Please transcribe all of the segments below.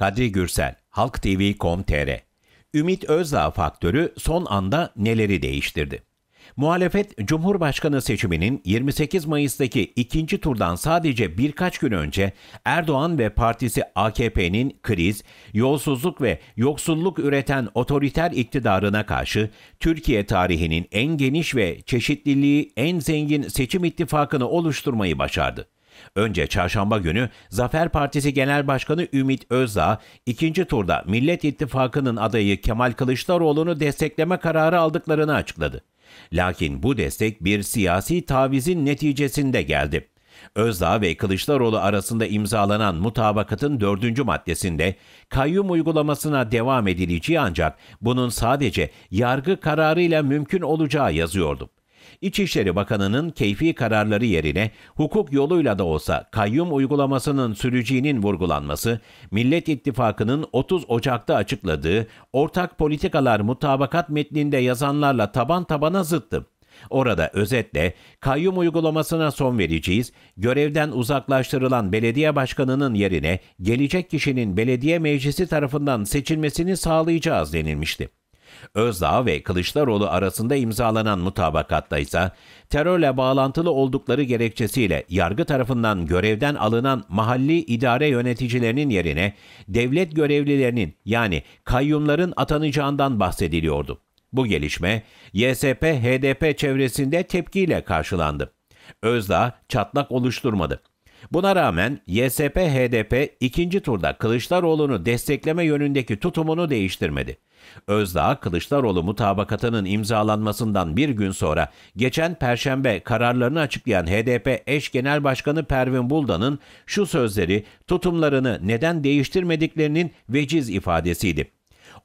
Kadri Gürsel, halktv.com.tr Ümit Özdağ faktörü son anda neleri değiştirdi? Muhalefet, Cumhurbaşkanı seçiminin 28 Mayıs'taki ikinci turdan sadece birkaç gün önce Erdoğan ve partisi AKP'nin kriz, yolsuzluk ve yoksulluk üreten otoriter iktidarına karşı Türkiye tarihinin en geniş ve çeşitliliği en zengin seçim ittifakını oluşturmayı başardı. Önce çarşamba günü Zafer Partisi Genel Başkanı Ümit Özdağ, ikinci turda Millet İttifakı'nın adayı Kemal Kılıçdaroğlu'nu destekleme kararı aldıklarını açıkladı. Lakin bu destek bir siyasi tavizin neticesinde geldi. Özdağ ve Kılıçdaroğlu arasında imzalanan mutabakatın dördüncü maddesinde kayyum uygulamasına devam edileceği ancak bunun sadece yargı kararıyla mümkün olacağı yazıyordu. İçişleri Bakanı'nın keyfi kararları yerine hukuk yoluyla da olsa kayyum uygulamasının süreceğinin vurgulanması, Millet İttifakı'nın 30 Ocak'ta açıkladığı ortak politikalar mutabakat metninde yazanlarla taban tabana zıttı. Orada özetle kayyum uygulamasına son vereceğiz, görevden uzaklaştırılan belediye başkanının yerine gelecek kişinin belediye meclisi tarafından seçilmesini sağlayacağız denilmişti. Özdağ ve Kılıçdaroğlu arasında imzalanan mutabakatta ise terörle bağlantılı oldukları gerekçesiyle yargı tarafından görevden alınan mahalli idare yöneticilerinin yerine devlet görevlilerinin yani kayyumların atanacağından bahsediliyordu. Bu gelişme YSP-HDP çevresinde tepkiyle karşılandı. Özdağ çatlak oluşturmadı. Buna rağmen YSP-HDP ikinci turda Kılıçdaroğlu'nu destekleme yönündeki tutumunu değiştirmedi. Özdağ, Kılıçdaroğlu mutabakatının imzalanmasından bir gün sonra geçen perşembe kararlarını açıklayan HDP eş genel başkanı Pervin Buldan'ın şu sözleri tutumlarını neden değiştirmediklerinin veciz ifadesiydi.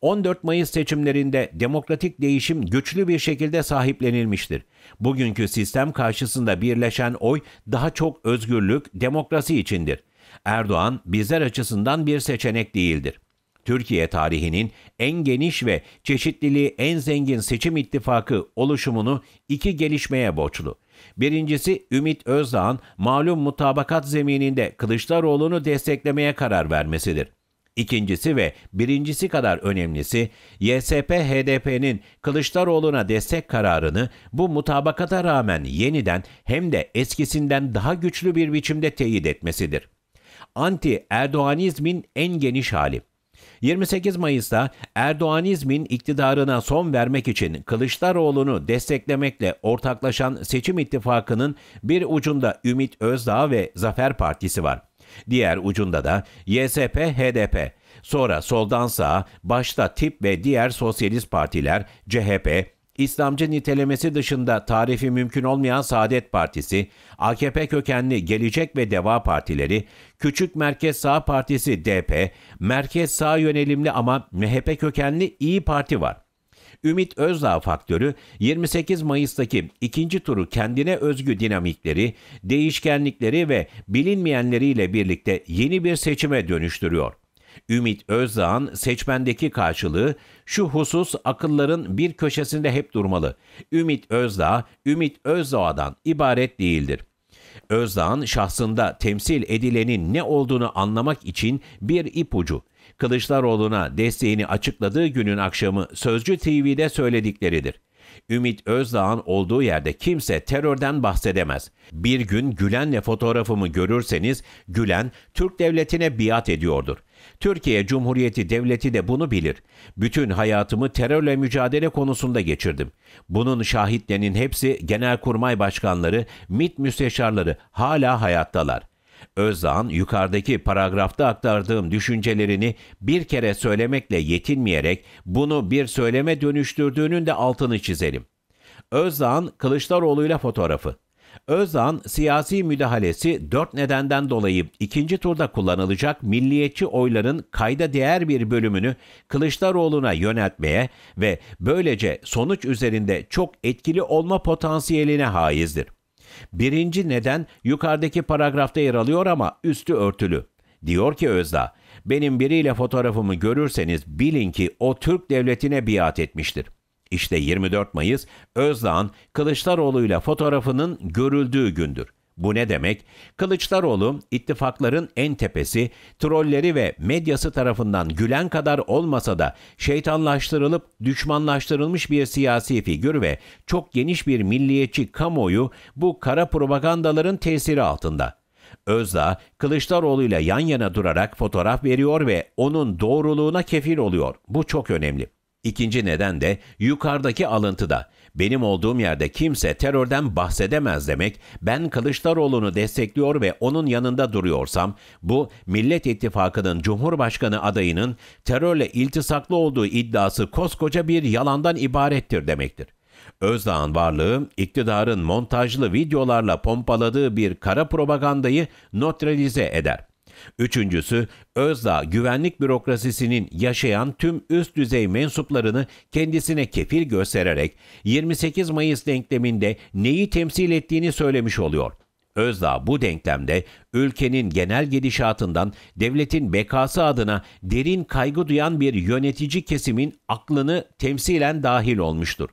14 Mayıs seçimlerinde demokratik değişim güçlü bir şekilde sahiplenilmiştir. Bugünkü sistem karşısında birleşen oy daha çok özgürlük, demokrasi içindir. Erdoğan bizler açısından bir seçenek değildir. Türkiye tarihinin en geniş ve çeşitliliği en zengin seçim ittifakı oluşumunu iki gelişmeye borçlu. Birincisi Ümit Özdağ'ın malum mutabakat zemininde Kılıçdaroğlu'nu desteklemeye karar vermesidir. İkincisi ve birincisi kadar önemlisi YSP-HDP'nin Kılıçdaroğlu'na destek kararını bu mutabakata rağmen yeniden hem de eskisinden daha güçlü bir biçimde teyit etmesidir. Anti-Erdoğanizmin en geniş hali. 28 Mayıs'ta Erdoğanizmin iktidarına son vermek için Kılıçdaroğlu'nu desteklemekle ortaklaşan Seçim ittifakının bir ucunda Ümit Özdağ ve Zafer Partisi var. Diğer ucunda da YSP, HDP. Sonra soldan sağa başta TİP ve diğer sosyalist partiler, CHP, İslamcı nitelemesi dışında tarifi mümkün olmayan Saadet Partisi, AKP kökenli Gelecek ve Deva Partileri, Küçük Merkez Sağ Partisi DP, Merkez Sağ yönelimli ama MHP kökenli İyi Parti var. Ümit Özdağ faktörü 28 Mayıs'taki ikinci turu kendine özgü dinamikleri, değişkenlikleri ve bilinmeyenleriyle birlikte yeni bir seçime dönüştürüyor. Ümit Özdağ'ın seçmendeki karşılığı şu husus akılların bir köşesinde hep durmalı. Ümit Özdağ, Ümit Özdağ'dan ibaret değildir. Özdağ'ın şahsında temsil edilenin ne olduğunu anlamak için bir ipucu. Kılıçdaroğlu'na desteğini açıkladığı günün akşamı Sözcü TV'de söyledikleridir. Ümit Özdağ'ın olduğu yerde kimse terörden bahsedemez. Bir gün Gülen'le fotoğrafımı görürseniz Gülen Türk devletine biat ediyordur. Türkiye Cumhuriyeti Devleti de bunu bilir. Bütün hayatımı terörle mücadele konusunda geçirdim. Bunun şahitlerinin hepsi genelkurmay başkanları, MİT müsteşarları hala hayattalar. Özdağ'ın yukarıdaki paragrafta aktardığım düşüncelerini bir kere söylemekle yetinmeyerek bunu bir söyleme dönüştürdüğünün de altını çizelim. Özdağ'ın Kılıçdaroğlu'yla fotoğrafı. Özdağ'ın siyasi müdahalesi dört nedenden dolayı ikinci turda kullanılacak milliyetçi oyların kayda değer bir bölümünü Kılıçdaroğlu'na yöneltmeye ve böylece sonuç üzerinde çok etkili olma potansiyeline haizdir. Birinci neden yukarıdaki paragrafta yer alıyor ama üstü örtülü. Diyor ki Özdağ, benim biriyle fotoğrafımı görürseniz bilin ki o Türk devletine biat etmiştir. İşte 24 Mayıs Özdağ'ın ile fotoğrafının görüldüğü gündür. Bu ne demek? Kılıçdaroğlu ittifakların en tepesi, trolleri ve medyası tarafından gülen kadar olmasa da şeytanlaştırılıp düşmanlaştırılmış bir siyasi figür ve çok geniş bir milliyetçi kamuoyu bu kara propagandaların tesiri altında. Özdağ, Kılıçdaroğlu ile yan yana durarak fotoğraf veriyor ve onun doğruluğuna kefil oluyor. Bu çok önemli. İkinci neden de yukarıdaki alıntıda benim olduğum yerde kimse terörden bahsedemez demek, ben Kılıçdaroğlu'nu destekliyor ve onun yanında duruyorsam, bu Millet İttifakı'nın Cumhurbaşkanı adayının terörle iltisaklı olduğu iddiası koskoca bir yalandan ibarettir demektir. Özdağ'ın varlığı, iktidarın montajlı videolarla pompaladığı bir kara propagandayı nötralize eder.'' Üçüncüsü, Özdağ güvenlik bürokrasisinin yaşayan tüm üst düzey mensuplarını kendisine kefil göstererek 28 Mayıs denkleminde neyi temsil ettiğini söylemiş oluyor. Özdağ bu denklemde ülkenin genel gidişatından devletin bekası adına derin kaygı duyan bir yönetici kesimin aklını temsilen dahil olmuştur.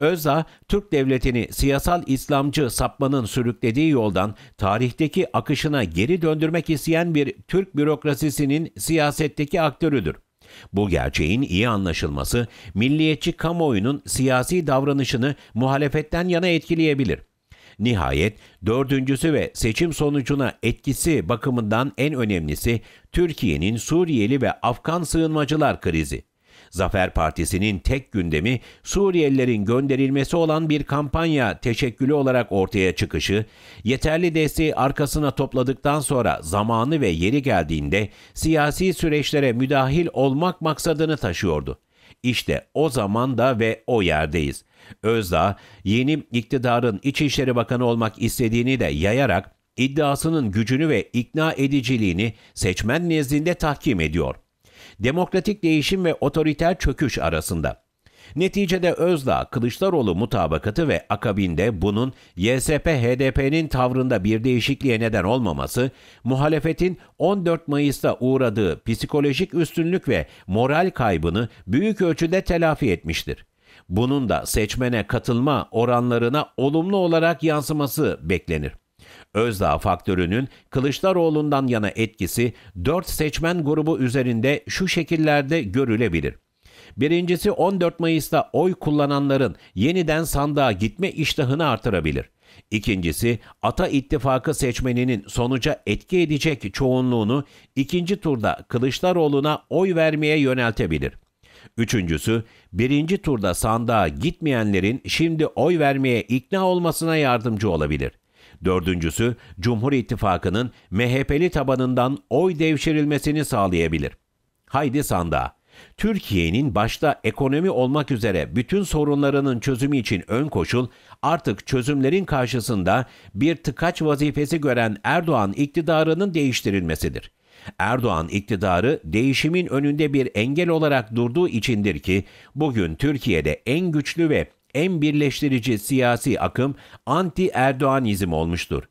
Özdağ, Türk devletini siyasal İslamcı sapmanın sürüklediği yoldan tarihteki akışına geri döndürmek isteyen bir Türk bürokrasisinin siyasetteki aktörüdür. Bu gerçeğin iyi anlaşılması milliyetçi kamuoyunun siyasi davranışını muhalefetten yana etkileyebilir. Nihayet dördüncüsü ve seçim sonucuna etkisi bakımından en önemlisi Türkiye'nin Suriyeli ve Afgan sığınmacılar krizi. Zafer Partisi'nin tek gündemi Suriyelilerin gönderilmesi olan bir kampanya teşekkülü olarak ortaya çıkışı, yeterli desteği arkasına topladıktan sonra zamanı ve yeri geldiğinde siyasi süreçlere müdahil olmak maksadını taşıyordu. İşte o zaman da ve o yerdeyiz. Özdağ, yeni iktidarın İçişleri Bakanı olmak istediğini de yayarak iddiasının gücünü ve ikna ediciliğini seçmen nezdinde tahkim ediyor.'' demokratik değişim ve otoriter çöküş arasında. Neticede Özdağ, Kılıçdaroğlu mutabakatı ve akabinde bunun YSP-HDP'nin tavrında bir değişikliğe neden olmaması, muhalefetin 14 Mayıs'ta uğradığı psikolojik üstünlük ve moral kaybını büyük ölçüde telafi etmiştir. Bunun da seçmene katılma oranlarına olumlu olarak yansıması beklenir. Özdağ faktörünün Kılıçdaroğlu'ndan yana etkisi dört seçmen grubu üzerinde şu şekillerde görülebilir. Birincisi 14 Mayıs'ta oy kullananların yeniden sandığa gitme iştahını artırabilir. İkincisi Ata İttifakı seçmeninin sonuca etki edecek çoğunluğunu ikinci turda Kılıçdaroğlu'na oy vermeye yöneltebilir. Üçüncüsü birinci turda sandığa gitmeyenlerin şimdi oy vermeye ikna olmasına yardımcı olabilir. Dördüncüsü, Cumhur İttifakı'nın MHP'li tabanından oy devşirilmesini sağlayabilir. Haydi sanda Türkiye'nin başta ekonomi olmak üzere bütün sorunlarının çözümü için ön koşul, artık çözümlerin karşısında bir tıkaç vazifesi gören Erdoğan iktidarının değiştirilmesidir. Erdoğan iktidarı değişimin önünde bir engel olarak durduğu içindir ki bugün Türkiye'de en güçlü ve en birleştirici siyasi akım anti-Erdoğanizm olmuştur.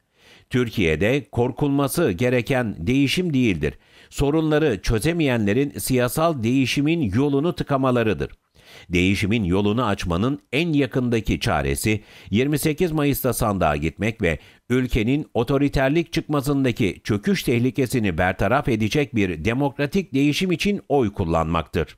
Türkiye'de korkulması gereken değişim değildir. Sorunları çözemeyenlerin siyasal değişimin yolunu tıkamalarıdır. Değişimin yolunu açmanın en yakındaki çaresi 28 Mayıs'ta sandığa gitmek ve ülkenin otoriterlik çıkmasındaki çöküş tehlikesini bertaraf edecek bir demokratik değişim için oy kullanmaktır.